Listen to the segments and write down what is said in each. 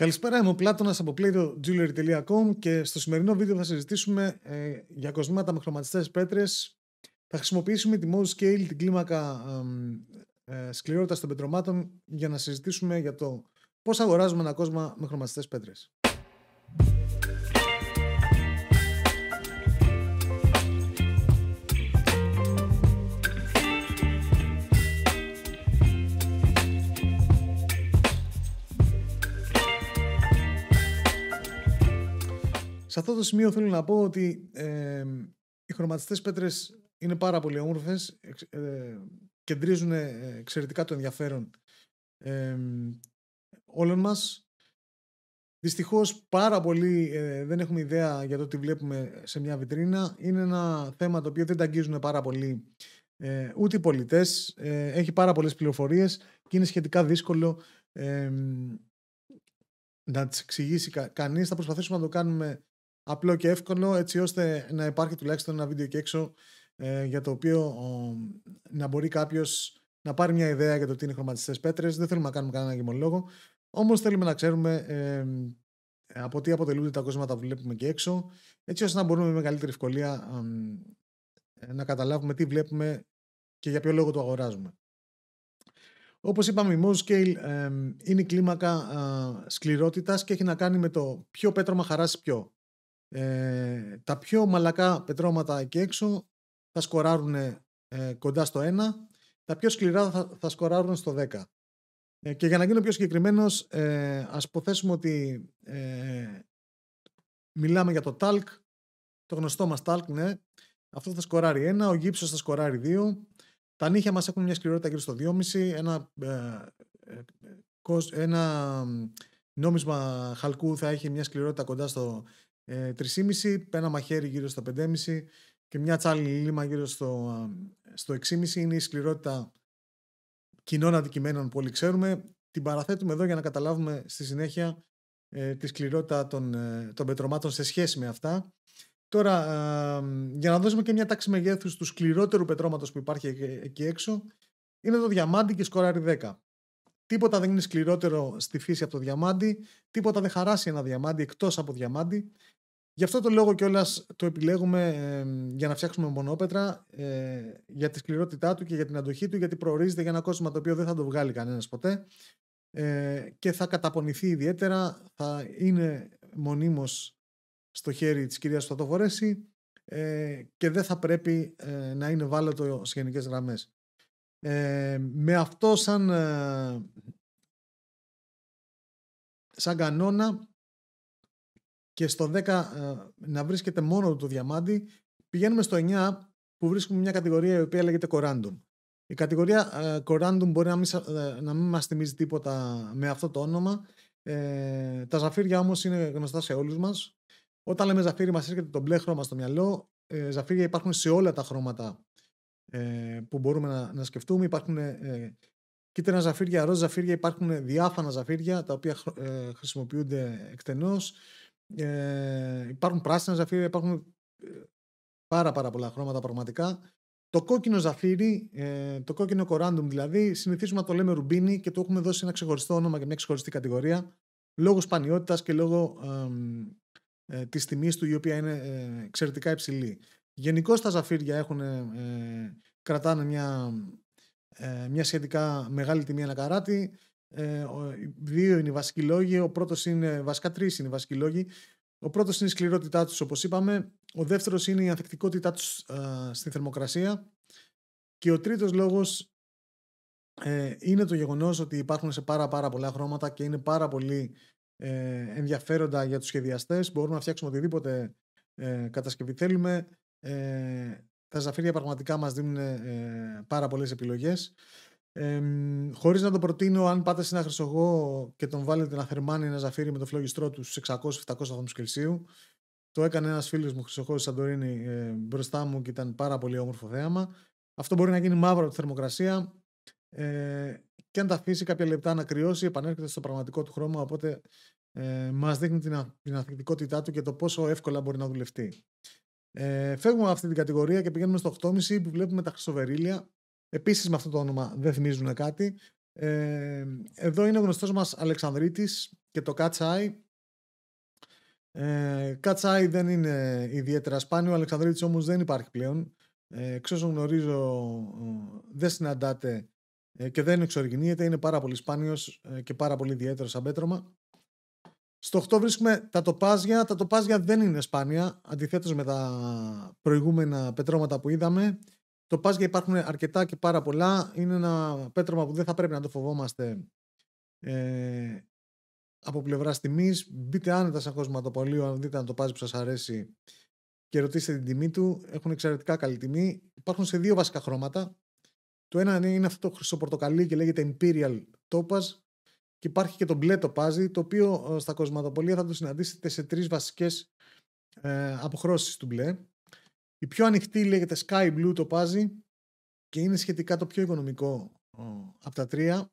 Καλησπέρα, είμαι ο Πλάτωνας από playtojewelry.com και στο σημερινό βίντεο θα συζητήσουμε ε, για κοσμήματα με χρωματιστές πέτρες. Θα χρησιμοποιήσουμε τη mode scale, την κλίμακα ε, σκληρότητας των πετρωμάτων για να συζητήσουμε για το πώς αγοράζουμε ένα κόσμο με χρωματιστές πέτρες. Σε αυτό το σημείο θέλω να πω ότι ε, οι χρωματιστές πέτρες είναι πάρα πολύ όμορφες, ε, κεντρίζουν ε, εξαιρετικά το ενδιαφέρον όλων μας. Δυστυχώς πάρα πολύ ε, δεν έχουμε ιδέα για το τι βλέπουμε σε μια βιτρίνα. Είναι ένα θέμα το οποίο δεν αγγίζουν πάρα πολύ ε, ούτε οι πολιτές. Έχει πάρα πολλές πληροφορίες και είναι σχετικά δύσκολο να τις εξηγήσει κα- κανείς. Θα προσπαθήσουμε να το κάνουμε απλό και εύκολο έτσι ώστε να υπάρχει τουλάχιστον ένα βίντεο και έξω ε, για το οποίο ο, να μπορεί κάποιος να πάρει μια ιδέα για το τι είναι χρωματιστές πέτρες. Δεν θέλουμε να κάνουμε κανένα γεμολόγο. Όμως θέλουμε να ξέρουμε ε, από τι αποτελούνται τα κόσματα που βλέπουμε και έξω, έτσι ώστε να μπορούμε με μεγαλύτερη ευκολία ε, να καταλάβουμε τι βλέπουμε και για ποιο λόγο το αγοράζουμε. Όπως είπαμε, η Moscale ε, είναι κλίμακα ε, σκληρότητας και έχει να κάνει με το ποιο πέτρωμα χαράσει ποιο. Ε, τα πιο μαλακά πετρώματα εκεί έξω θα σκοράρουν ε, κοντά στο 1, τα πιο σκληρά θα, θα σκοράρουν στο 10. Ε, και για να γίνω πιο συγκεκριμένος, ε, ας υποθέσουμε ότι ε, μιλάμε για το TALC, το γνωστό μας TALC, ναι. Αυτό θα σκοράρει 1, ο γύψος θα σκοράρει 2, τα νύχια μας έχουν μια σκληρότητα γύρω στο 2,5, ένα, ε, ένα νόμισμα χαλκού θα έχει μια σκληρότητα κοντά στο 3,5, ε, ένα μαχαίρι γύρω στα 5,5 και μια τσάλι λίμα γύρω στο, στο 6,5 είναι η σκληρότητα κοινών αντικειμένων που όλοι ξέρουμε. Την παραθέτουμε εδώ για να καταλάβουμε στη συνέχεια ε, τη σκληρότητα των, ε, των πετρωμάτων σε σχέση με αυτά. Τώρα, ε, για να δώσουμε και μια τάξη μεγέθους του σκληρότερου πετρώματος που υπάρχει εκεί έξω, είναι το διαμάντι και σκοράρι 10. Τίποτα δεν είναι σκληρότερο στη φύση από το διαμάντι, τίποτα δεν χαράσει ένα διαμάντι εκτός από διαμάντι. Γι' αυτό το λόγο κιόλας το επιλέγουμε για να φτιάξουμε μονόπετρα ε, για τη σκληρότητά του και για την αντοχή του, γιατί προορίζεται για ένα κόσμο το οποίο δεν θα το βγάλει κανένας ποτέ ε, και θα καταπονηθεί ιδιαίτερα, θα είναι μονίμως στο χέρι της κυρίας που θα το φορέσει ε, και δεν θα πρέπει ε, να είναι βάλετο σε γενικές γραμμές. Ε, με αυτό σαν, ε, σαν κανόνα και στο 10 ε, να βρίσκεται μόνο το διαμάντι, πηγαίνουμε στο 9 που βρίσκουμε μια κατηγορία η οποία λέγεται Corandum. Η κατηγορία ε, Corandum μπορεί να μην, ε, να μας θυμίζει τίποτα με αυτό το όνομα. τα ζαφύρια όμως είναι γνωστά σε όλους μας. Όταν λέμε ζαφύρι μας έρχεται το μπλε χρώμα στο μυαλό. Ε, ζαφύρια υπάρχουν σε όλα τα χρώματα που μπορούμε να, να σκεφτούμε. Υπάρχουν ε, κίτρινα ζαφύρια, ροζ ζαφύρια, υπάρχουν διάφανα ζαφύρια τα οποία χρησιμοποιούνται εκτενώς. Ε, υπάρχουν πράσινα ζαφύρια, υπάρχουν ε, πάρα, πάρα πολλά χρώματα πραγματικά. Το κόκκινο ζαφύρι, ε, το κόκκινο κοράντουμ δηλαδή, συνηθίζουμε να το λέμε ρουμπίνι και το έχουμε δώσει ένα ξεχωριστό όνομα και μια ξεχωριστή κατηγορία λόγω σπανιότητας και λόγω ε, ε, της τιμής του η οποία είναι εξαιρετικά υψηλή. Γενικώς τα ζαφύρια έχουν, κρατάνε μια, σχετικά μεγάλη τιμή ένα ε, δύο είναι οι βασικοί λόγοι. Ο πρώτος είναι, βασικά τρεις είναι οι βασικοί λόγοι. Ο πρώτος είναι η σκληρότητά τους, όπως είπαμε. Ο δεύτερος είναι η ανθεκτικότητά τους στη θερμοκρασία. Και ο τρίτος λόγος ε, είναι το γεγονός ότι υπάρχουν σε πάρα, πάρα πολλά χρώματα και είναι πάρα πολύ ε, ενδιαφέροντα για τους σχεδιαστές. Μπορούμε να φτιάξουμε οτιδήποτε ε, κατασκευή θέλουμε. Ε, τα ζαφύρια πραγματικά μας δίνουν ε, πάρα πολλές επιλογές. Ε, Χωρίς να το προτείνω, αν πάτε σε ένα χρυσογό και τον βάλετε να θερμάνει ένα ζαφύρι με το φλόγιστρό του στους 600-700 βαθμούς Κελσίου, το έκανε ένας φίλος μου χρυσογός στη Σαντορίνη ε, μπροστά μου και ήταν πάρα πολύ όμορφο θέαμα. Αυτό μπορεί να γίνει μαύρο από τη θερμοκρασία ε, και αν τα αφήσει κάποια λεπτά να κρυώσει, επανέρχεται στο πραγματικό του χρώμα. Οπότε ε, μας δείχνει την, την αθλητικότητά του και το πόσο εύκολα μπορεί να δουλευτεί. Ε, φεύγουμε από αυτή την κατηγορία και πηγαίνουμε στο 8,5 που βλέπουμε τα χρυσοβερίλια Επίσης με αυτό το όνομα δεν θυμίζουν κάτι. Ε, εδώ είναι ο γνωστός μας Αλεξανδρίτης και το Κατσάι. Ε, Κατσάι δεν είναι ιδιαίτερα σπάνιο, ο Αλεξανδρίτης όμως δεν υπάρχει πλέον. Ε, εξ γνωρίζω δεν συναντάται ε, και δεν εξοργινείται, είναι πάρα πολύ σπάνιος ε, και πάρα πολύ ιδιαίτερος σαν πέτρωμα. Στο 8 βρίσκουμε τα τοπάζια. Τα τοπάζια δεν είναι σπάνια, αντιθέτως με τα προηγούμενα πετρώματα που είδαμε. Το Πάσγια υπάρχουν αρκετά και πάρα πολλά. Είναι ένα πέτρωμα που δεν θα πρέπει να το φοβόμαστε ε, από πλευράς τιμής. Μπείτε άνετα σαν κοσματοπολείο, αν δείτε αν το Πάζι που σας αρέσει και ρωτήστε την τιμή του. Έχουν εξαιρετικά καλή τιμή. Υπάρχουν σε δύο βασικά χρώματα. Το ένα είναι αυτό το χρυσό πορτοκαλί και λέγεται Imperial Topaz. Και υπάρχει και το μπλε πάζι, το οποίο ε, στα κοσματοπολία θα το συναντήσετε σε τρεις βασικές ε, αποχρώσεις του μπλε. Η πιο ανοιχτή λέγεται Sky Blue το πάζι και είναι σχετικά το πιο οικονομικό από τα τρία.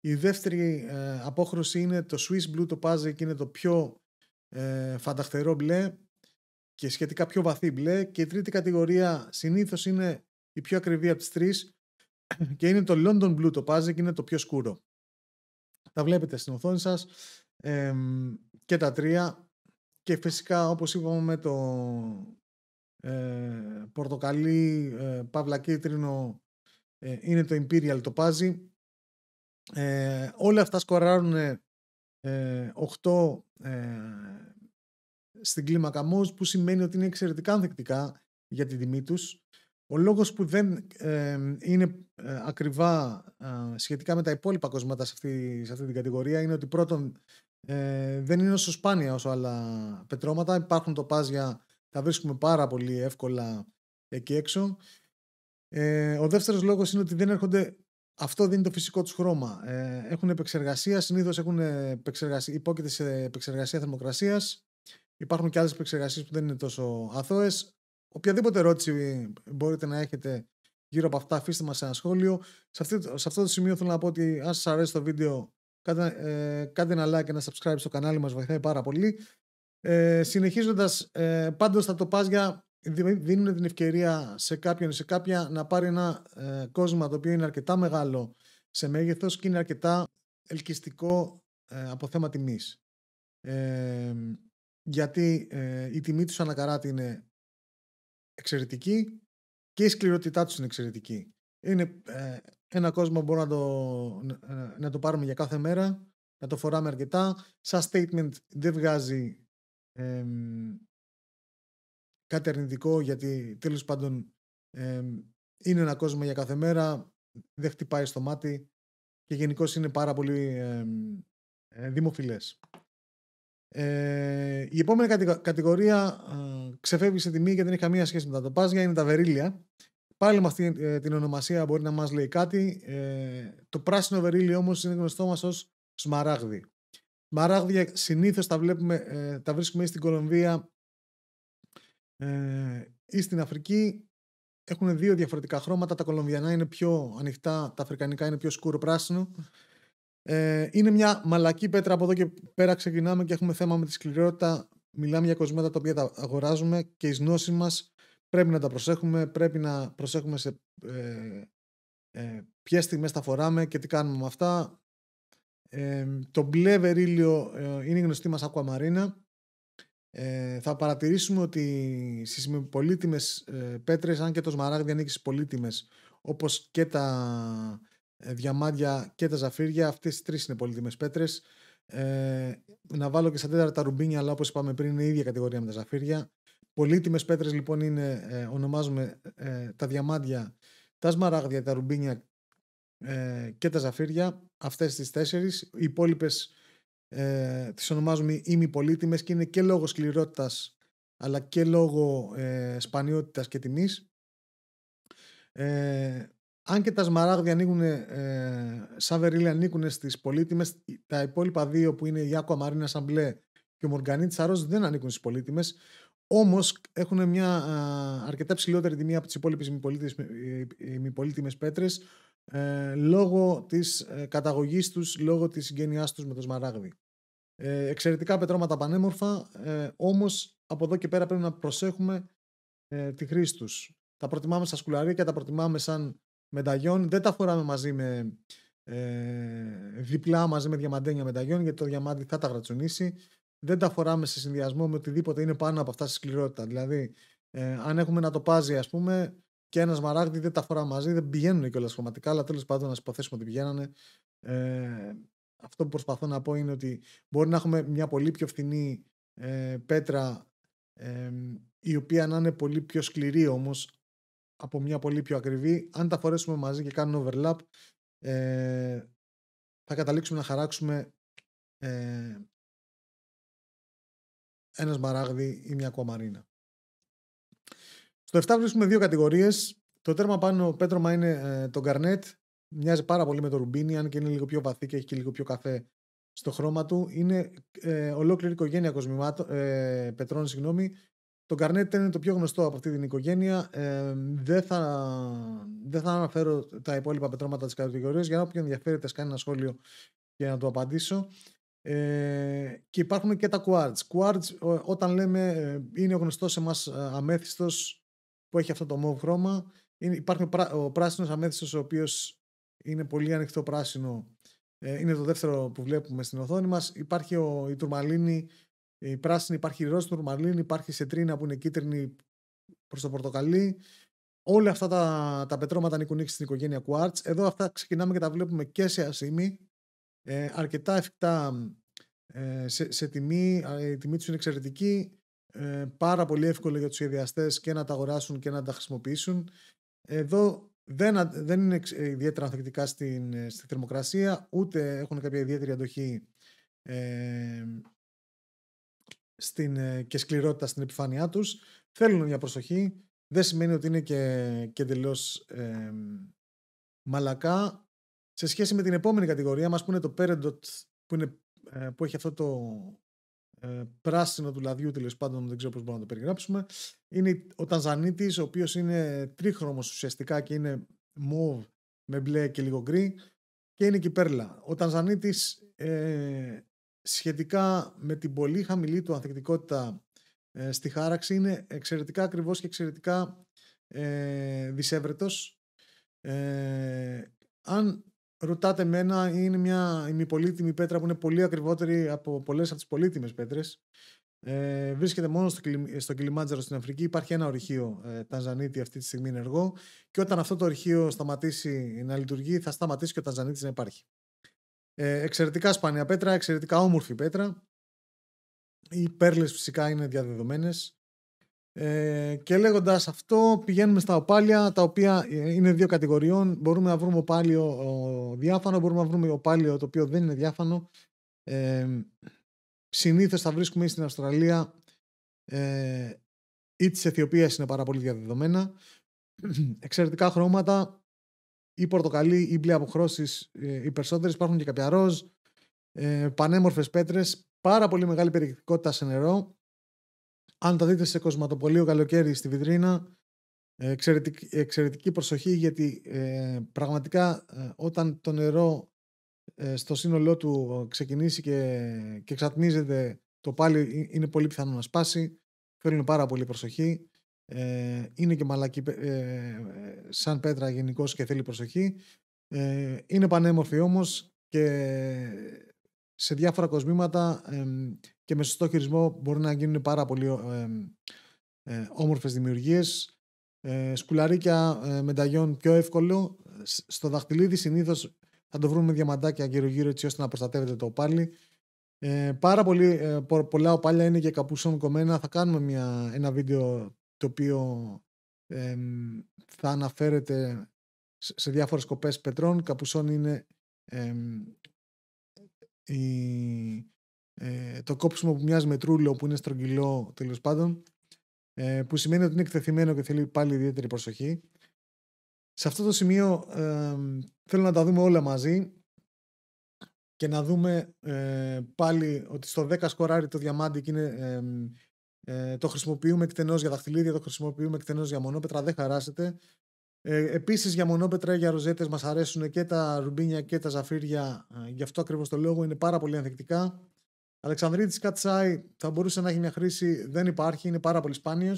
Η δεύτερη ε, απόχρωση είναι το Swiss Blue το πάζι και είναι το πιο ε, φανταχτερό μπλε και σχετικά πιο βαθύ μπλε. Και η τρίτη κατηγορία συνήθως είναι η πιο ακριβή από τις τρεις και είναι το London Blue το πάζι και είναι το πιο σκούρο. Τα βλέπετε στην οθόνη σας και τα τρία και φυσικά όπως είπαμε το ε, πορτοκαλί, ε, παύλα κίτρινο, ε, είναι το Imperial το πάζι. Ε, όλα αυτά σκοράρουν 8 ε, ε, στην κλίμακα Μόζ που σημαίνει ότι είναι εξαιρετικά ανθεκτικά για την τιμή τους. Ο λόγος που δεν είναι ακριβά σχετικά με τα υπόλοιπα κοσμάτα σε αυτή, σε αυτή την κατηγορία είναι ότι πρώτον δεν είναι όσο σπάνια όσο άλλα πετρώματα. Υπάρχουν τοπάζια τα βρίσκουμε πάρα πολύ εύκολα εκεί έξω. Ε, ο δεύτερος λόγος είναι ότι δεν έρχονται αυτό δίνει το φυσικό τους χρώμα. Ε, έχουν επεξεργασία, συνήθως έχουν επεξεργασία, υπόκειται σε επεξεργασία θερμοκρασίας. Υπάρχουν και άλλες επεξεργασίες που δεν είναι τόσο αθώες. Οποιαδήποτε ερώτηση μπορείτε να έχετε γύρω από αυτά, αφήστε μας ένα σχόλιο. Σε, αυτή, σε αυτό το σημείο θέλω να πω ότι αν σας αρέσει το βίντεο, ε, κάντε, ένα like και ένα subscribe στο κανάλι μας, βοηθάει πάρα πολύ. Ε, συνεχίζοντας, ε, πάντως τα τοπάζια δίνουν την ευκαιρία σε κάποιον σε κάποια να πάρει ένα ε, κόσμο το οποίο είναι αρκετά μεγάλο σε μέγεθος και είναι αρκετά ελκυστικό ε, από θέμα τιμής. Ε, γιατί ε, η τιμή τους ανακαράτη είναι εξαιρετική και η σκληρότητά τους είναι εξαιρετική. Είναι ένα κόσμο που μπορούμε να το, να το πάρουμε για κάθε μέρα, να το φοράμε αρκετά. Σαν statement δεν βγάζει ε, κάτι αρνητικό γιατί τέλος πάντων είναι ένα κόσμο για κάθε μέρα, δεν χτυπάει στο μάτι και γενικώ είναι πάρα πολύ ε, δημοφιλές. Ε, η επόμενη κατηγορία ε, ξεφεύγει σε τιμή γιατί δεν έχει καμία σχέση με τα τοπάζια, είναι τα βερίλια. Πάλι με αυτή ε, την ονομασία μπορεί να μας λέει κάτι. το πράσινο βερίλιο, όμως είναι γνωστό μας ως σμαράγδι. Μαράγδια συνήθως τα, βλέπουμε, ε, τα βρίσκουμε ή στην Κολομβία ε, ή στην Αφρική. Έχουν δύο διαφορετικά χρώματα. Τα κολομβιανά είναι πιο ανοιχτά, τα αφρικανικά είναι πιο σκούρο πράσινο. Ε, είναι μια μαλακή πέτρα. Από εδώ και πέρα ξεκινάμε και έχουμε θέμα με τη σκληρότητα. Μιλάμε για κοσμέτα τα οποία τα αγοράζουμε και οι γνώσει μας πρέπει να τα προσέχουμε. Πρέπει να προσέχουμε σε ποιε τιμέ, τα φοράμε και τι κάνουμε με αυτά το μπλε βερίλιο ε, είναι η γνωστή μας ακουαμαρίνα. Ε, θα παρατηρήσουμε ότι στις πολύτιμες ε, πέτρες, αν και το σμαράγδι ανήκει στις πολύτιμες, όπως και τα ε, διαμάντια και τα ζαφύρια, αυτές τι τρεις είναι πολύτιμες πέτρες. να βάλω και στα τέταρτα τα ρουμπίνια, αλλά όπως είπαμε πριν είναι η ίδια κατηγορία με τα ζαφύρια. Πολύτιμες πέτρες λοιπόν ονομάζουμε τα διαμάντια, τα σμαράγδια, τα ρουμπίνια ε, και τα ζαφύρια, αυτές τις τέσσερις. Οι υπόλοιπες ε, τις ονομάζουμε ημιπολίτιμες και είναι και λόγω σκληρότητας αλλά και λόγω ε, σπανιότητας και τιμής. Ε, αν και τα σμαράγδια ανοίγουν, ε, σαν βερίλια ανήκουν στις πολίτιμες τα υπόλοιπα δύο που είναι η Άκουα Μαρίνα Σαμπλέ και ο Μοργανίτη Σαρός δεν ανήκουν στις πολίτιμες όμως έχουν μια αρκετά ψηλότερη τιμή από τις υπόλοιπες ημιπολίτιμες, ε, ε, ημιπολίτιμες πέτρες, ε, λόγω της ε, καταγωγής τους, λόγω της συγγένειάς τους με το σμαράγδι. Ε, εξαιρετικά πετρώματα πανέμορφα, ε, όμως από εδώ και πέρα πρέπει να προσέχουμε ε, τη χρήση τους. Τα προτιμάμε σαν σκουλαρίκια, τα προτιμάμε σαν μενταγιόν. δεν τα φοράμε μαζί με ε, διπλά μαζί με διαμαντένια μενταγιόν, γιατί το διαμάντι θα τα γρατσονίσει. Δεν τα φοράμε σε συνδυασμό με οτιδήποτε είναι πάνω από αυτά στη σκληρότητα. Δηλαδή, ε, αν έχουμε ένα τοπάζι, ας πούμε, και ένας μαράγδι δεν τα φορά μαζί, δεν πηγαίνουν κιόλα χρωματικά, αλλά τέλος πάντων, να υποθέσουμε ότι πηγαίνανε. Ε, αυτό που προσπαθώ να πω είναι ότι μπορεί να έχουμε μια πολύ πιο φθηνή ε, πέτρα ε, η οποία να είναι πολύ πιο σκληρή όμως από μια πολύ πιο ακριβή. Αν τα φορέσουμε μαζί και κάνουν overlap ε, θα καταλήξουμε να χαράξουμε ε, ένας σμαράγδι ή μια κομαρίνα. Στο 7 βρίσκουμε δύο κατηγορίες. Το τέρμα πάνω πέτρωμα είναι ε, το Garnet. Μοιάζει πάρα πολύ με το Ρουμπίνι, αν και είναι λίγο πιο βαθύ και έχει και λίγο πιο καφέ στο χρώμα του. Είναι ε, ολόκληρη οικογένεια ε, πετρών, Το Garnet είναι το πιο γνωστό από αυτή την οικογένεια. Ε, δεν, θα, δεν θα αναφέρω τα υπόλοιπα πετρώματα της κατηγορίας για όποιον ενδιαφέρεται, κάνει ένα σχόλιο για να το απαντήσω. Ε, και υπάρχουν και τα quartz. Quartz, όταν λέμε, ε, είναι γνωστό σε εμά αμέθιστος, που έχει αυτό το μοβ χρώμα. Είναι, υπάρχει ο, πρά, ο πράσινος αμέθιστος ο οποίος είναι πολύ ανοιχτό πράσινο. Ε, είναι το δεύτερο που βλέπουμε στην οθόνη μας. Υπάρχει ο, η τουρμαλίνη, η πράσινη, υπάρχει η ροζ τουρμαλίνη, υπάρχει η σετρίνα που είναι κίτρινη προς το πορτοκαλί. Όλα αυτά τα, τα πετρώματα ανήκουν στην οικογένεια Quartz. Εδώ αυτά ξεκινάμε και τα βλέπουμε και σε ασήμι. Ε, αρκετά εφικτά ε, σε, σε τιμή, ε, η τιμή τους είναι εξαιρετική. Ε, πάρα πολύ εύκολο για τους σχεδιαστές και να τα αγοράσουν και να τα χρησιμοποιήσουν. Εδώ δεν, δεν είναι ε, ιδιαίτερα ανθεκτικά στην, ε, στη θερμοκρασία, ούτε έχουν κάποια ιδιαίτερη αντοχή στην, και σκληρότητα στην επιφάνειά τους. Θέλουν μια προσοχή. Δεν σημαίνει ότι είναι και, και μαλακά. Σε σχέση με την επόμενη κατηγορία μας που είναι το Peridot που, είναι, που έχει αυτό το ε, πράσινο του λαδιού τέλος πάντων, δεν ξέρω πώς μπορούμε να το περιγράψουμε. Είναι ο Τανζανίτη, ο οποίος είναι τρίχρωμος ουσιαστικά και είναι μοβ με μπλε και λίγο γκρι. Και είναι και Πέρλα. Ο Τανζανίτη ε, σχετικά με την πολύ χαμηλή του ανθεκτικότητα ε, στη χάραξη είναι εξαιρετικά ακριβώ και εξαιρετικά ε, Ε, αν ρωτάτε μένα, είναι μια ημιπολίτιμη πέτρα που είναι πολύ ακριβότερη από πολλές από τις πολύτιμες πέτρες. Ε, βρίσκεται μόνο στο, στο στην Αφρική. Υπάρχει ένα ορχείο ε, Τανζανίτη αυτή τη στιγμή ενεργό. Και όταν αυτό το ορχείο σταματήσει να λειτουργεί, θα σταματήσει και ο Τανζανίτης να υπάρχει. Ε, εξαιρετικά σπάνια πέτρα, εξαιρετικά όμορφη πέτρα. Οι πέρλες φυσικά είναι διαδεδομένες. Ε, και λέγοντας αυτό, πηγαίνουμε στα οπάλια, τα οποία ε, είναι δύο κατηγοριών. Μπορούμε να βρούμε οπάλιο διάφανο, μπορούμε να βρούμε οπάλιο το οποίο δεν είναι διάφανο. Ε, Συνήθως θα βρίσκουμε στην Αυστραλία ε, ή της Αιθιοπίας είναι πάρα πολύ διαδεδομένα. Εξαιρετικά χρώματα, ή πορτοκαλί ή μπλε αποχρώσεις ε, οι περισσότερες. Υπάρχουν και κάποια ροζ, ε, πανέμορφες πέτρες, πάρα πολύ μεγάλη περιεκτικότητα σε νερό. Αν τα δείτε σε κοσματοπολείο καλοκαίρι στη βιτρίνα, εξαιρετική, προσοχή γιατί ε, πραγματικά ε, όταν το νερό ε, στο σύνολό του ξεκινήσει και, και το πάλι είναι πολύ πιθανό να σπάσει. Θέλουν πάρα πολύ προσοχή. είναι και μαλακή σαν πέτρα γενικώς και θέλει προσοχή. είναι πανέμορφη όμως και σε διάφορα κοσμήματα και με σωστό χειρισμό μπορεί να γίνουν πάρα πολύ ε, ε, ε όμορφες δημιουργίες. Ε, σκουλαρίκια ε, ταγιόν πιο εύκολο. Στο δαχτυλίδι συνήθως θα το βρούμε με διαμαντάκια γύρω γύρω έτσι ώστε να προστατεύεται το πάλι. Ε, πάρα πολύ, ε, πολλά οπάλια είναι και καπούσων κομμένα. Θα κάνουμε μια, ένα βίντεο το οποίο θα αναφέρεται σε, διάφορες πετρών. Καπουσών είναι η, ε, το κόψιμο που μοιάζει με τρούλο που είναι στρογγυλό τέλος πάντων ε, που σημαίνει ότι είναι εκτεθειμένο και θέλει πάλι ιδιαίτερη προσοχή. Σε αυτό το σημείο ε, θέλω να τα δούμε όλα μαζί και να δούμε ε, πάλι ότι στο 10 σκοράρι το διαμάντι είναι, ε, το χρησιμοποιούμε εκτενώς για δαχτυλίδια, το χρησιμοποιούμε εκτενώς για μονόπετρα, δεν χαράσετε. Ε, επίσης για μονόπετρα ή για ροζέτες μας αρέσουν και τα ρουμπίνια και τα ζαφύρια, ε, γι' αυτό ακριβώς το λόγο είναι πάρα πολύ ανθεκτικά. Αλεξανδρίτης Κατσάι θα μπορούσε να έχει μια χρήση, δεν υπάρχει, είναι πάρα πολύ σπάνιος.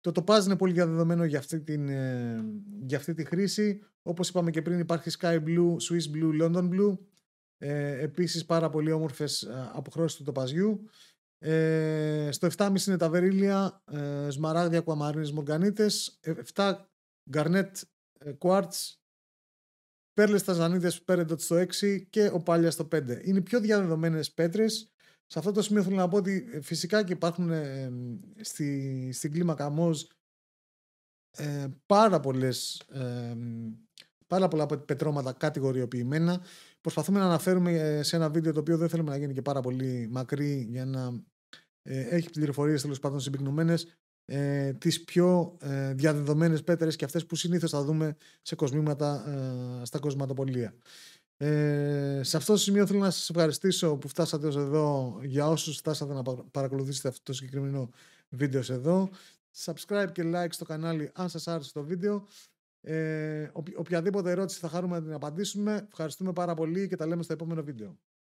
Το τοπάζ είναι πολύ διαδεδομένο για αυτή, την, ε, για αυτή τη χρήση. Όπως είπαμε και πριν, υπάρχει Sky Blue, Swiss Blue, London Blue. Ε, Επίσης, πάρα πολύ όμορφες αποχρώσεις του τοπαζιού. Ε, στο 7,5 είναι τα βερίλια, ε, σμαράγδια, κουαμαρίνες, μοργανίτες. 7 ε, Garnet ε, Quartz, τα πέρλες ταζανίδες, πέρεντοτ στο 6 και ο Πάλια στο 5. Είναι πιο διαδεδομένες πέτρες. Σε αυτό το σημείο θέλω να πω ότι ε, φυσικά και υπάρχουν ε, στη, στην κλίμακα ΜΟΣ ε, πάρα, πολλές, ε, πάρα πολλά πετρώματα κατηγοριοποιημένα. Προσπαθούμε να αναφέρουμε ε, σε ένα βίντεο το οποίο δεν θέλουμε να γίνει και πάρα πολύ μακρύ για να ε, έχει πληροφορίες τέλος πάντων συμπυκνωμένες ε, τις πιο ε, διαδεδομένες πέτρες και αυτές που συνήθως θα δούμε σε κοσμήματα στα κοσματοπολία. Ε, σε αυτό το σημείο θέλω να σας ευχαριστήσω που φτάσατε ως εδώ για όσους φτάσατε να παρακολουθήσετε αυτό το συγκεκριμένο βίντεο εδώ. Subscribe και like στο κανάλι αν σας άρεσε το βίντεο. Ε, οποιαδήποτε ερώτηση θα χαρούμε να την απαντήσουμε. Ευχαριστούμε πάρα πολύ και τα λέμε στο επόμενο βίντεο.